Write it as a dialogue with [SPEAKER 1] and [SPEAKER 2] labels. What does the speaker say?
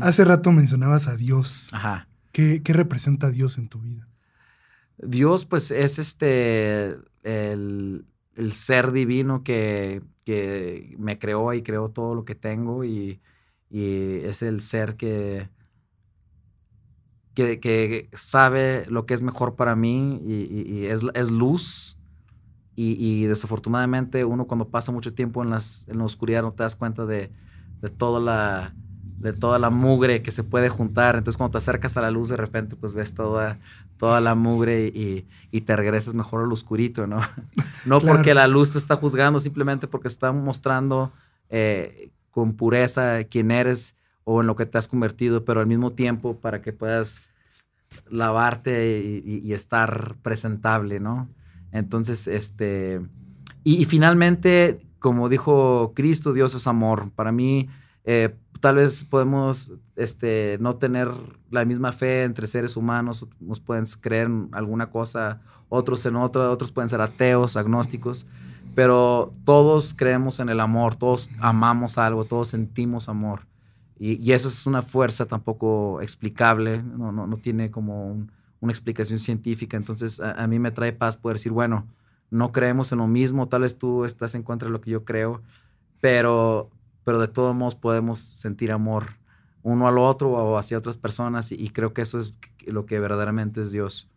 [SPEAKER 1] Hace rato mencionabas a Dios. Ajá. ¿Qué, representa Dios en tu vida? Dios, pues, es este el, ser divino que, que, me creó y creó todo lo que tengo y, es el ser que, que, sabe lo que es mejor para mí y, es, luz. Y, desafortunadamente uno cuando pasa mucho tiempo en, las, en la oscuridad no te das cuenta de toda la, de toda la mugre que se puede juntar. Entonces cuando te acercas a la luz de repente pues ves toda, toda la mugre y, te regresas mejor al oscurito, ¿no? No porque la luz te está juzgando, simplemente porque está mostrando eh, con pureza quién eres o en lo que te has convertido, pero al mismo tiempo para que puedas lavarte y, estar presentable, ¿no? Entonces, este, y, finalmente, como dijo Cristo, Dios es amor. Para mí, eh, tal vez podemos este, no tener la misma fe entre seres humanos, nos pueden creer en alguna cosa, otros en otra, otros pueden ser ateos, agnósticos, pero todos creemos en el amor, todos amamos algo, todos sentimos amor. Y, eso es una fuerza tampoco explicable, no, no, tiene como una explicación científica, entonces a, a mí me trae paz poder decir, bueno, no creemos en lo mismo, tal vez tú estás en contra de lo que yo creo, pero pero de todos modos podemos sentir amor uno al otro o hacia otras personas y, y creo que eso es lo que verdaderamente es Dios.